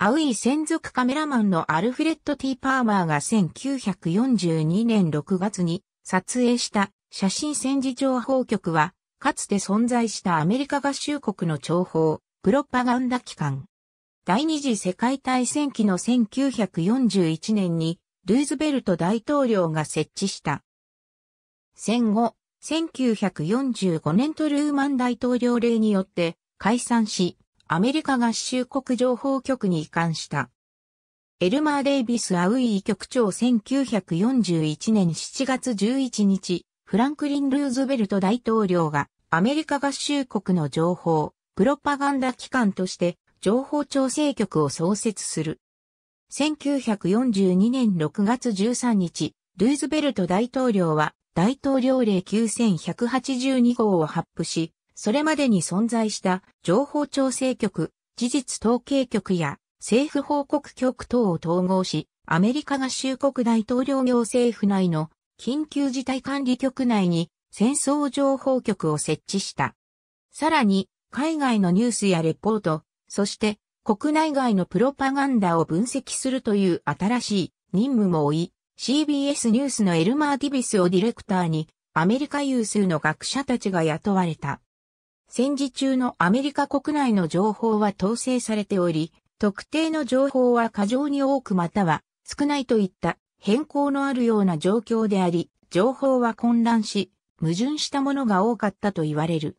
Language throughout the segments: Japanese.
アウィ専属カメラマンのアルフレッド・ィ・パーマーが1942年6月に撮影した写真戦時情報局は、かつて存在したアメリカ合衆国の情報、プロパガンダ機関。第二次世界大戦期の1941年に、ルーズベルト大統領が設置した。戦後、1945年トルーマン大統領令によって解散し、アメリカ合衆国情報局に移管した。エルマー・デイビス・アウイー局長1941年7月11日、フランクリン・ルーズベルト大統領がアメリカ合衆国の情報、プロパガンダ機関として情報調整局を創設する。1942年6月13日、ルーズベルト大統領は大統領令9182号を発布し、それまでに存在した情報調整局、事実統計局や政府報告局等を統合し、アメリカ合衆国大統領行政府内の緊急事態管理局内に戦争情報局を設置した。さらに、海外のニュースやレポート、そして国内外のプロパガンダを分析するという新しい任務も負い、CBS ニュースのエルマー・ディビスをディレクターに、アメリカ有数の学者たちが雇われた。戦時中のアメリカ国内の情報は統制されており、特定の情報は過剰に多くまたは少ないといった変更のあるような状況であり、情報は混乱し、矛盾したものが多かったと言われる。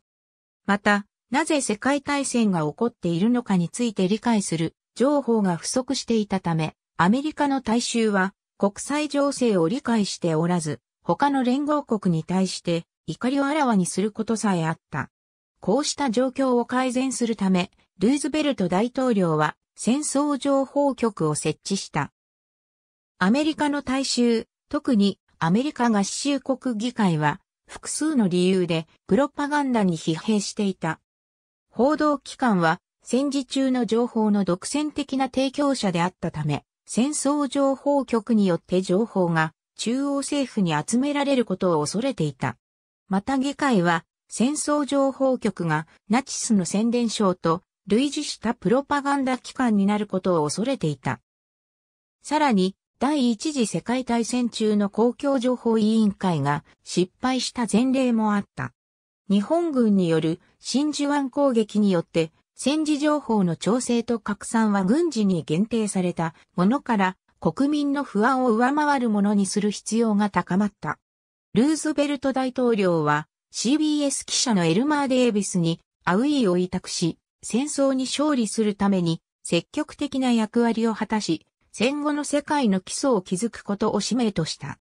また、なぜ世界大戦が起こっているのかについて理解する情報が不足していたため、アメリカの大衆は国際情勢を理解しておらず、他の連合国に対して怒りをあらわにすることさえあった。こうした状況を改善するため、ルーズベルト大統領は戦争情報局を設置した。アメリカの大衆、特にアメリカ合衆国議会は複数の理由でプロパガンダに疲弊していた。報道機関は戦時中の情報の独占的な提供者であったため、戦争情報局によって情報が中央政府に集められることを恐れていた。また議会は戦争情報局がナチスの宣伝省と類似したプロパガンダ機関になることを恐れていた。さらに、第一次世界大戦中の公共情報委員会が失敗した前例もあった。日本軍による真珠湾攻撃によって戦時情報の調整と拡散は軍事に限定されたものから国民の不安を上回るものにする必要が高まった。ルーズベルト大統領は CBS 記者のエルマー・デービスにアウィーを委託し、戦争に勝利するために積極的な役割を果たし、戦後の世界の基礎を築くことを使命とした。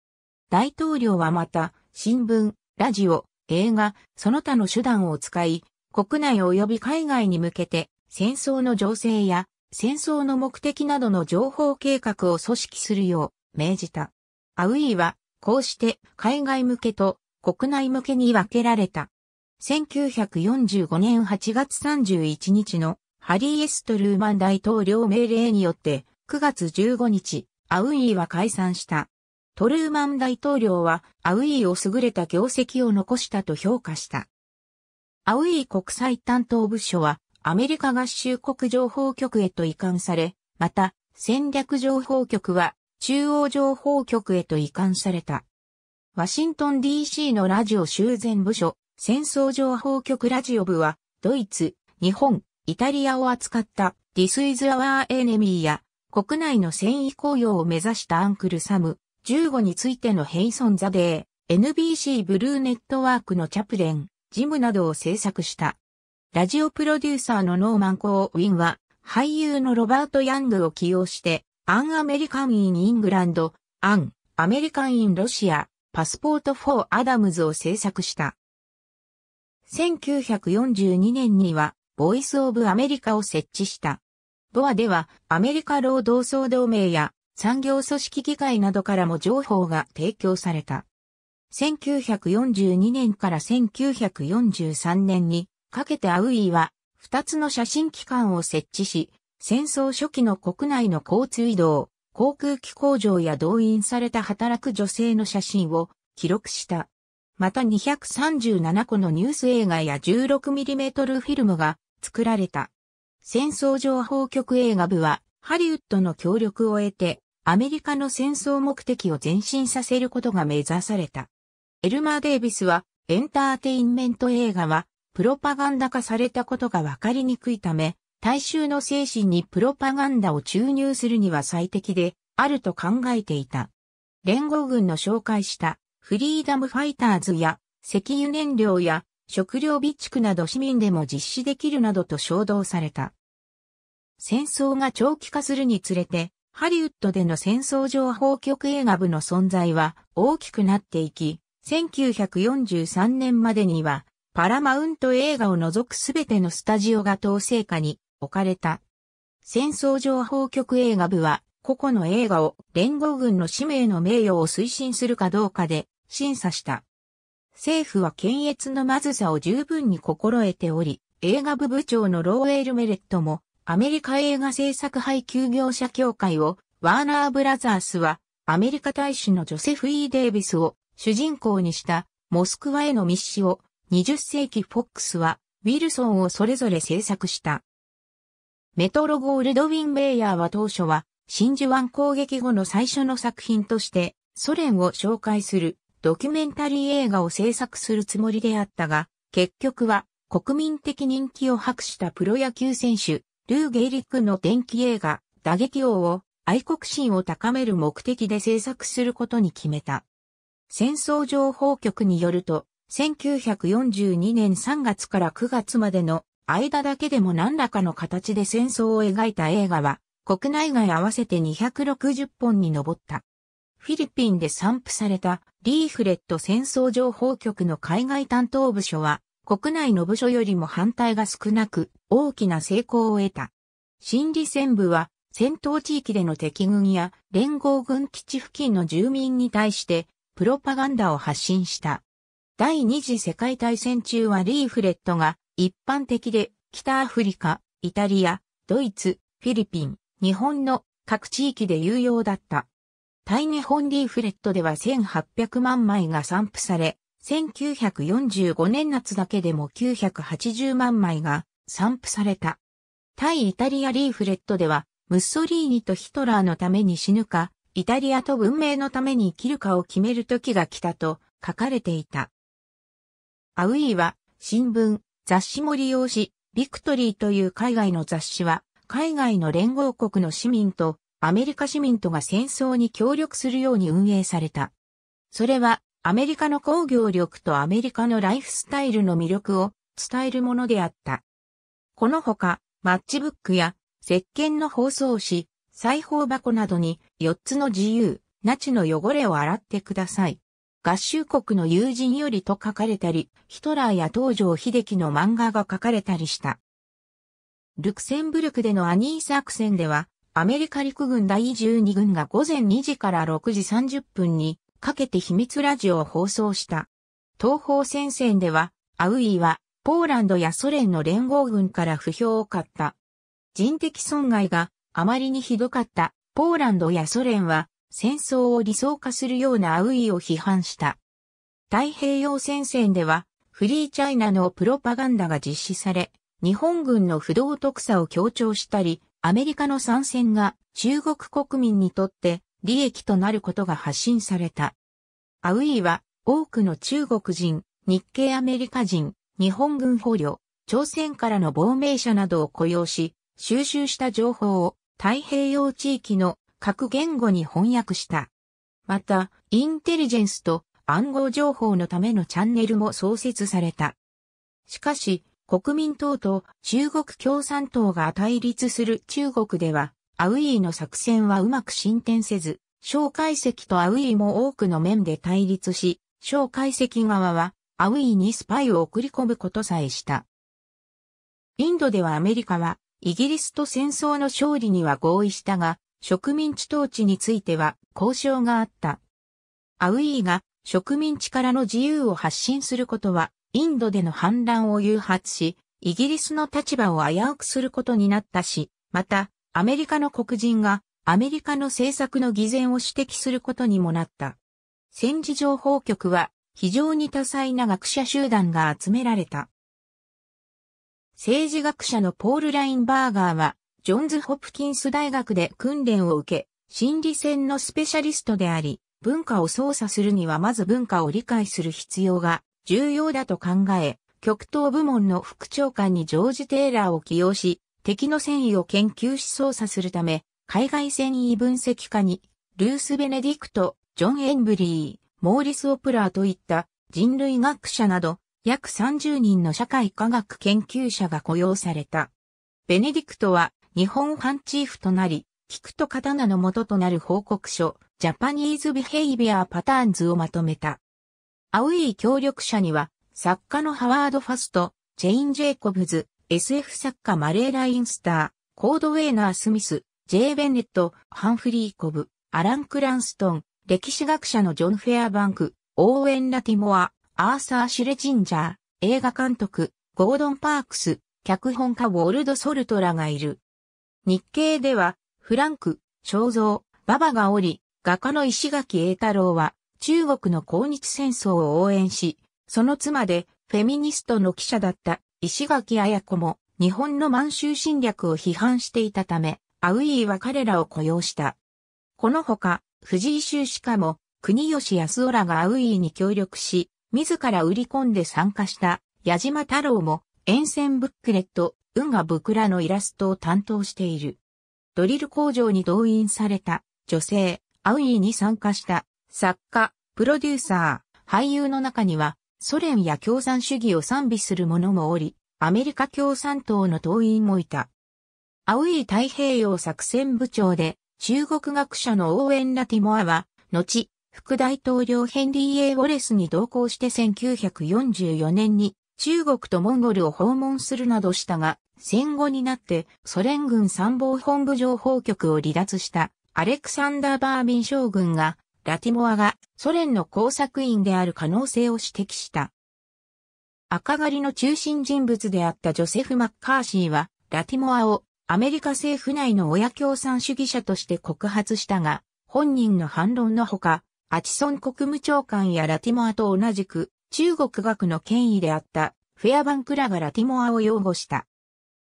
大統領はまた、新聞、ラジオ、映画、その他の手段を使い、国内及び海外に向けて、戦争の情勢や、戦争の目的などの情報計画を組織するよう命じた。アウィーは、こうして海外向けと国内向けに分けられた。1945年8月31日のハリー・エストルーマン大統領命令によって9月15日、アウイーは解散した。トルーマン大統領はアウイーを優れた業績を残したと評価した。アウイー国際担当部署はアメリカ合衆国情報局へと移管され、また戦略情報局は中央情報局へと移管された。ワシントン DC のラジオ修繕部署、戦争情報局ラジオ部は、ドイツ、日本、イタリアを扱った This is our enemy や、国内の繊維公用を目指したアンクルサム、15についてのヘイソンザデー、NBC ブルーネットワークのチャプレン、ジムなどを制作した。ラジオプロデューサーのノーマン・コー・ウィンは、俳優のロバート・ヤングを起用して、アン・アメリカン・イン・イングランド、アン・アメリカン・イン・ロシア、パスポート・フォー・アダムズを制作した。1942年には、ボイス・オブ・アメリカを設置した。ボアでは、アメリカ労働総同盟や産業組織議会などからも情報が提供された。1942年から1943年にかけてアウイは2つの写真機関を設置し、戦争初期の国内の交通移動、航空機工場や動員された働く女性の写真を記録した。また237個のニュース映画や 16mm フィルムが作られた。戦争情報局映画部はハリウッドの協力を得てアメリカの戦争目的を前進させることが目指された。エルマー・デイビスはエンターテインメント映画はプロパガンダ化されたことがわかりにくいため大衆の精神にプロパガンダを注入するには最適であると考えていた。連合軍の紹介したフリーダムファイターズや石油燃料や食料備蓄など市民でも実施できるなどと衝動された。戦争が長期化するにつれて、ハリウッドでの戦争情報局映画部の存在は大きくなっていき、1943年までにはパラマウント映画を除くすべてのスタジオが統制下に置かれた。戦争情報局映画部は、個々の映画を連合軍の使命の名誉を推進するかどうかで審査した。政府は検閲のまずさを十分に心得ており、映画部部長のローエル・メレットも、アメリカ映画制作配給業者協会を、ワーナー・ブラザースは、アメリカ大使のジョセフ・イー・デイビスを主人公にしたモスクワへの密使を20世紀フォックスはウィルソンをそれぞれ制作した。メトロゴールドウィン・ベイヤーは当初は、真珠湾攻撃後の最初の作品として、ソ連を紹介するドキュメンタリー映画を制作するつもりであったが、結局は国民的人気を博したプロ野球選手、ルー・ゲイリックの電気映画、打撃王を愛国心を高める目的で制作することに決めた。戦争情報局によると、1942年3月から9月までの間だけでも何らかの形で戦争を描いた映画は、国内外合わせて260本に上った。フィリピンで散布されたリーフレット戦争情報局の海外担当部署は、国内の部署よりも反対が少なく、大きな成功を得た。心理戦部は、戦闘地域での敵軍や連合軍基地付近の住民に対して、プロパガンダを発信した。第二次世界大戦中はリーフレットが一般的で、北アフリカ、イタリア、ドイツ、フィリピン、日本の各地域で有用だった。タイ日本リーフレットでは1800万枚が散布され、1945年夏だけでも980万枚が散布された。対イタリアリーフレットでは、ムッソリーニとヒトラーのために死ぬか、イタリアと文明のために生きるかを決める時が来たと書かれていた。アウィーは新聞、雑誌も利用し、ビクトリーという海外の雑誌は、海外の連合国の市民とアメリカ市民とが戦争に協力するように運営された。それは、アメリカの工業力とアメリカのライフスタイルの魅力を伝えるものであった。このほか、マッチブックや、石鹸の包装紙、裁縫箱などに4つの自由、ナチの汚れを洗ってください。合衆国の友人よりと書かれたり、ヒトラーや東条秀樹の漫画が書かれたりした。ルクセンブルクでのアニー作戦では、アメリカ陸軍第12軍が午前2時から6時30分にかけて秘密ラジオを放送した。東方戦線では、アウイはポーランドやソ連の連合軍から不評を買った。人的損害があまりにひどかったポーランドやソ連は戦争を理想化するようなアウイを批判した。太平洋戦線では、フリーチャイナのプロパガンダが実施され、日本軍の不動特差を強調したり、アメリカの参戦が中国国民にとって利益となることが発信された。アウイは多くの中国人、日系アメリカ人、日本軍捕虜、朝鮮からの亡命者などを雇用し、収集した情報を太平洋地域の各言語に翻訳した。また、インテリジェンスと暗号情報のためのチャンネルも創設された。しかし、国民党と中国共産党が対立する中国では、アウィーの作戦はうまく進展せず、蒋介石とアウィーも多くの面で対立し、蒋介石側はアウィーにスパイを送り込むことさえした。インドではアメリカはイギリスと戦争の勝利には合意したが、植民地統治については交渉があった。アウイーが植民地からの自由を発信することは、インドでの反乱を誘発し、イギリスの立場を危うくすることになったし、また、アメリカの黒人がアメリカの政策の偽善を指摘することにもなった。戦時情報局は非常に多彩な学者集団が集められた。政治学者のポール・ラインバーガーはジョンズ・ホプキンス大学で訓練を受け、心理戦のスペシャリストであり、文化を操作するにはまず文化を理解する必要が重要だと考え、極東部門の副長官にジョージ・テイラーを起用し、敵の戦意を研究し操作するため、海外戦意分析家に、ルース・ベネディクト、ジョン・エンブリー、モーリス・オプラーといった人類学者など、約30人の社会科学研究者が雇用された。ベネディクトは日本ンチーフとなり、菊と刀の元となる報告書、ジャパニーズビヘイビアパターンズをまとめた。アウイー協力者には、作家のハワード・ファスト、ジェイン・ジェイコブズ、SF 作家マレー・ラインスター、コードウェーナー・スミス、ジェイ・ベネット、ハンフリー・コブ、アラン・クランストン、歴史学者のジョン・フェアバンク、オーウェン・ラティモア、アーサー・シュレジンジャー、映画監督、ゴードン・パークス、脚本家ウォールド・ソルトラがいる。日経では、フランク、肖像、馬場がおり、画家の石垣栄太郎は、中国の抗日戦争を応援し、その妻で、フェミニストの記者だった石垣綾子も、日本の満州侵略を批判していたため、アウイーは彼らを雇用した。このほか、藤井修士家も、国吉康夫らがアウイーに協力し、自ら売り込んで参加した矢島太郎も、沿線ブックレット、運河ブクラのイラストを担当している。ドリル工場に動員された女性、アウイーに参加した作家、プロデューサー、俳優の中にはソ連や共産主義を賛美する者もおり、アメリカ共産党の党員もいた。アウイー太平洋作戦部長で中国学者のオーエン・ラティモアは、後、副大統領ヘンリー・エ A・ ウォレスに同行して1944年に中国とモンゴルを訪問するなどしたが、戦後になってソ連軍参謀本部情報局を離脱したアレクサンダー・バービン将軍が、ラティモアがソ連の工作員である可能性を指摘した。赤狩りの中心人物であったジョセフ・マッカーシーは、ラティモアをアメリカ政府内の親共産主義者として告発したが、本人の反論のほか、アチソン国務長官やラティモアと同じく、中国学の権威であったフェアバンクらがラティモアを擁護した。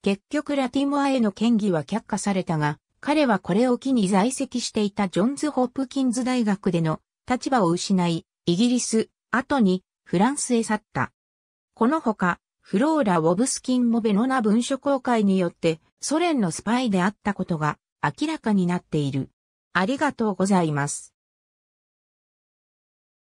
結局ラティモアへの権威は却下されたが、彼はこれを機に在籍していたジョンズ・ホップキンズ大学での立場を失い、イギリス、後にフランスへ去った。このほか、フローラ・ウォブスキンもベノナ文書公開によってソ連のスパイであったことが明らかになっている。ありがとうございます。